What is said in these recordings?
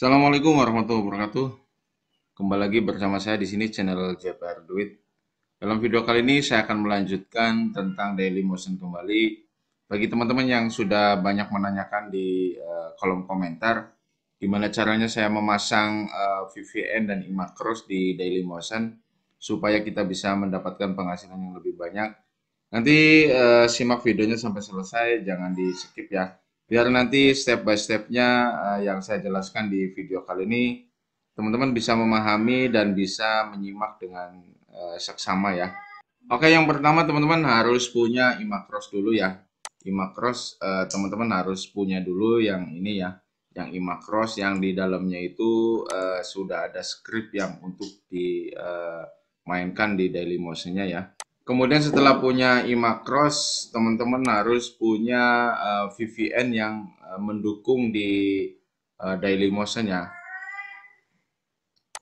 Assalamualaikum warahmatullahi wabarakatuh. Kembali lagi bersama saya di sini channel JPR Duit. Dalam video kali ini saya akan melanjutkan tentang daily motion kembali. Bagi teman-teman yang sudah banyak menanyakan di eh, kolom komentar gimana caranya saya memasang uh, eh, VVN dan Imacros di daily motion supaya kita bisa mendapatkan penghasilan yang lebih banyak. Nanti eh, simak videonya sampai selesai, jangan di skip ya biar nanti step by stepnya uh, yang saya jelaskan di video kali ini teman-teman bisa memahami dan bisa menyimak dengan eh, seksama ya. Oke, yang pertama teman-teman harus punya imacross dulu ya. imacross uh, eh, teman-teman harus punya dulu yang ini ya, yang imacross yang di dalamnya itu sudah ada script yang untuk dimainkan di daily motionnya ya. Kemudian setelah punya Imacross, teman-teman harus punya uh, eh, VPN yang uh, mendukung di uh, motion ya.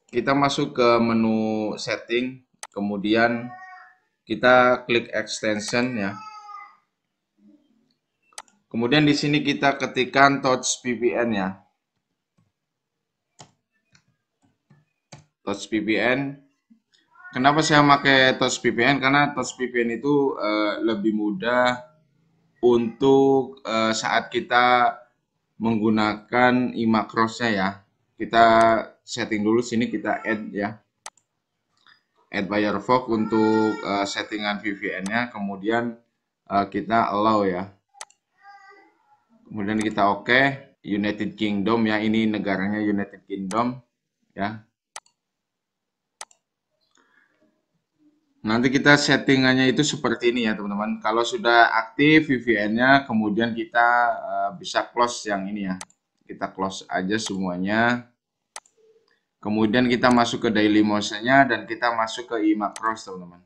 Kita masuk ke menu setting, kemudian kita klik extension ya. Kemudian di sini kita ketikkan touch VPN ya. Touch VPN Kenapa saya pakai Touch VPN? Karena Touch VPN itu uh, lebih mudah untuk uh, saat kita menggunakan iMacros-nya ya. Kita setting dulu sini kita add ya. Add Firefox untuk uh, settingan VPN-nya, kemudian uh, kita allow ya. Kemudian kita oke okay. United Kingdom ya, ini negaranya United Kingdom ya. Nanti kita settingannya itu seperti ini ya teman-teman. Kalau sudah aktif VPN-nya, kemudian kita uh, bisa close yang ini ya. Kita close aja semuanya. Kemudian kita masuk ke daily motion-nya dan kita masuk ke e-macros teman-teman.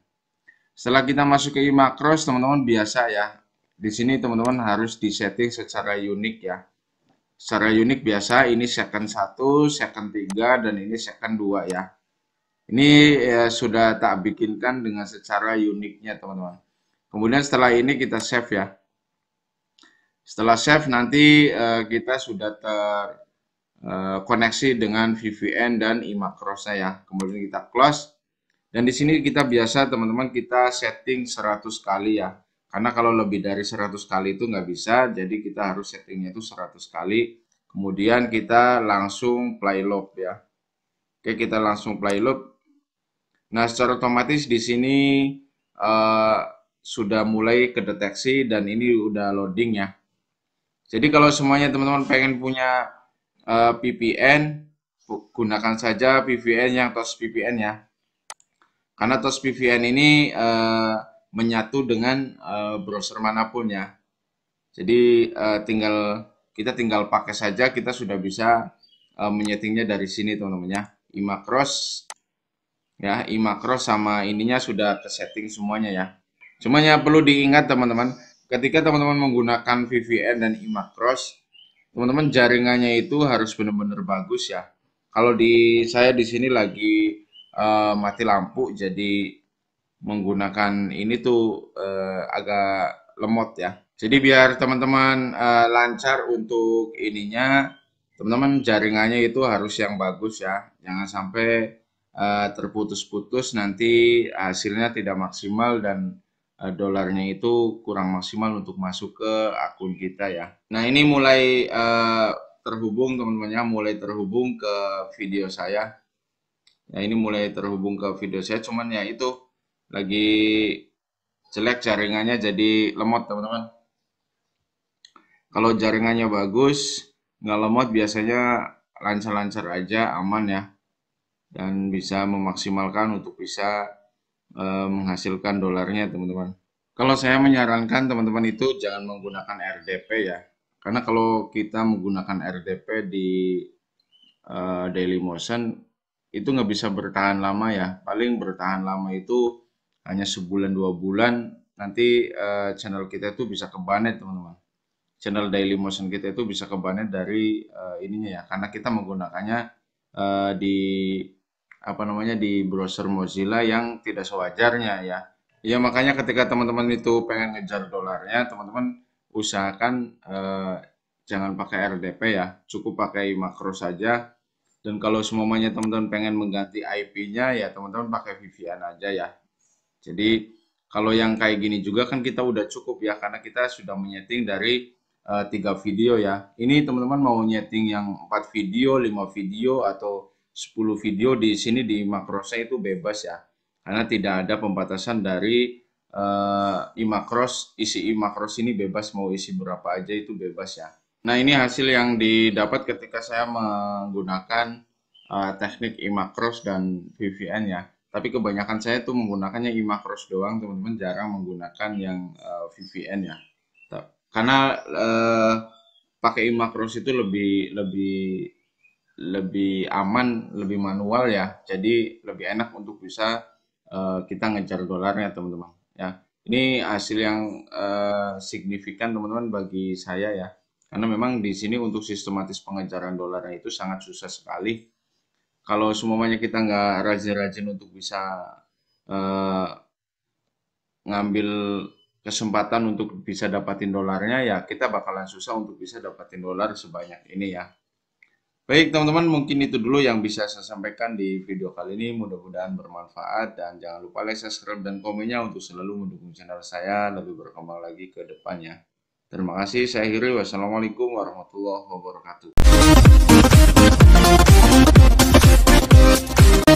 Setelah kita masuk ke e-macros teman-teman biasa ya. Di sini teman-teman harus disetting secara unik ya. Secara unik biasa ini second 1, second 3, dan ini second 2 ya. Ini ya, sudah tak bikinkan dengan secara uniknya teman-teman. Kemudian setelah ini kita save ya. Setelah save nanti uh, kita sudah terkoneksi eh, uh, dengan VPN dan imacros ya. Kemudian kita close. Dan di sini kita biasa teman-teman kita setting 100 kali ya. Karena kalau lebih dari 100 kali itu nggak bisa, jadi kita harus settingnya itu 100 kali. Kemudian kita langsung play loop ya. Oke, kita langsung play loop. Nah, secara otomatis di sini uh, sudah mulai kedeteksi dan ini udah loading ya. Jadi kalau semuanya teman-teman pengen punya uh, eh, VPN, gunakan saja VPN yang TOS VPN ya. Karena TOS VPN ini uh, menyatu dengan uh, browser manapun ya. Jadi uh, tinggal kita tinggal pakai saja, kita sudah bisa uh, menyetingnya dari sini teman-teman ya. Imacross ya makro sama ininya sudah tersetting semuanya ya semuanya perlu diingat teman-teman ketika teman-teman menggunakan VPN dan imakros teman-teman jaringannya itu harus benar-benar bagus ya kalau di saya di sini lagi uh, mati lampu jadi menggunakan ini tuh uh, agak lemot ya jadi biar teman-teman uh, lancar untuk ininya teman-teman jaringannya itu harus yang bagus ya jangan sampai Eh, terputus-putus nanti hasilnya tidak maksimal dan eh, dolarnya itu kurang maksimal untuk masuk ke akun kita ya. Nah ini mulai eh, terhubung teman-temannya, mulai terhubung ke video saya. Ya ini mulai terhubung ke video saya, cuman ya itu lagi jelek jaringannya jadi lemot teman-teman. Kalau jaringannya bagus, nggak lemot biasanya lancar-lancar aja, aman ya dan bisa memaksimalkan untuk bisa e, menghasilkan dolarnya teman-teman. Kalau saya menyarankan teman-teman itu jangan menggunakan RDP ya. Karena kalau kita menggunakan RDP di e, daily motion itu nggak bisa bertahan lama ya. Paling bertahan lama itu hanya sebulan dua bulan nanti e, channel kita itu bisa kebanet teman-teman channel daily motion kita itu bisa kebanet dari e, ininya ya karena kita menggunakannya di apa namanya di browser Mozilla yang tidak sewajarnya ya. Ya makanya ketika teman-teman itu pengen ngejar dolarnya, teman-teman usahakan eh, jangan pakai RDP ya, cukup pakai makro saja. Dan kalau semuanya teman-teman pengen mengganti IP-nya ya teman-teman pakai VPN aja ya. Jadi kalau yang kayak gini juga kan kita udah cukup ya karena kita sudah menyeting dari eh, tiga uh, video ya. Ini teman-teman mau nyeting yang empat video, lima video atau 10 video di sini di Macrosa itu bebas ya. Karena tidak ada pembatasan dari uh, isi iMacros ini bebas mau isi berapa aja itu bebas ya. Nah ini hasil yang didapat ketika saya menggunakan uh, teknik imacross dan VPN ya. Tapi kebanyakan saya itu menggunakannya imacross doang, teman-teman jarang menggunakan yang uh, eh, VPN ya. Karena uh, pakai imacross itu lebih lebih lebih aman, lebih manual ya. Jadi lebih enak untuk bisa uh, kita ngejar dolarnya teman-teman. Ya, ini hasil yang uh, signifikan teman-teman bagi saya ya. Karena memang di sini untuk sistematis pengejaran dolarnya itu sangat susah sekali. Kalau semuanya kita nggak rajin-rajin untuk bisa uh, ngambil kesempatan untuk bisa dapatin dolarnya ya kita bakalan susah untuk bisa dapatin dolar sebanyak ini ya Baik teman-teman, mungkin itu dulu yang bisa saya sampaikan di video kali ini. Mudah-mudahan bermanfaat dan jangan lupa like, subscribe, dan komennya untuk selalu mendukung channel saya lebih berkembang lagi ke depannya. Terima kasih, saya Hiri. Wassalamualaikum warahmatullahi wabarakatuh.